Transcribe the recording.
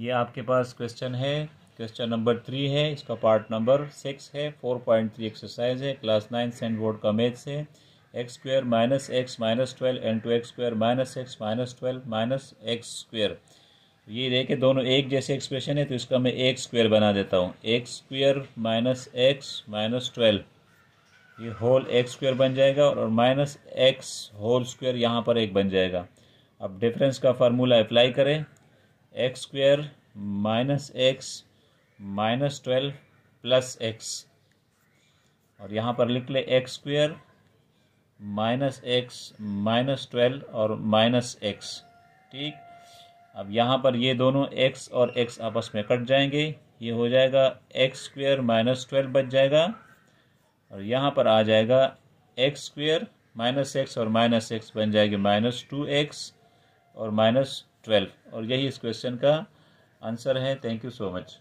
ये आपके पास क्वेश्चन है क्वेश्चन नंबर थ्री है इसका पार्ट नंबर सिक्स है फोर पॉइंट थ्री एक्सरसाइज है क्लास नाइन सेंट बोर्ड का मैथ से x square minus x minus twelve and two x square minus x minus twelve minus x square ये देखे दोनों एक जैसे एक्सप्रेशन है तो इसका मैं एक स्क्वेयर बना देता हूँ x square minus x minus twelve ये होल एक्स स्क्वेयर बन जाएगा और माइनस एक्स होल स्क्वेयर यहाँ पर एक बन जाएगा अब डिफरेंस का फार्मूला अप्लाई करें x square minus x minus twelve plus x और यहाँ पर लिख ले x square minus x minus twelve और माइनस एक्स ठीक अब यहाँ पर ये दोनों एक्स और एक्स आपस में कट जाएंगे ये हो जाएगा एक्स स्क्वेयर माइनस ट्वेल्व बच जाएगा और यहाँ पर आ जाएगा एक्स स्क्वेयर माइनस एक्स और माइनस एक्स बन जाएगी माइनस टू एक्स और माइनस ट्वेल्व और यही इस क्वेश्चन का आंसर है थैंक यू सो मच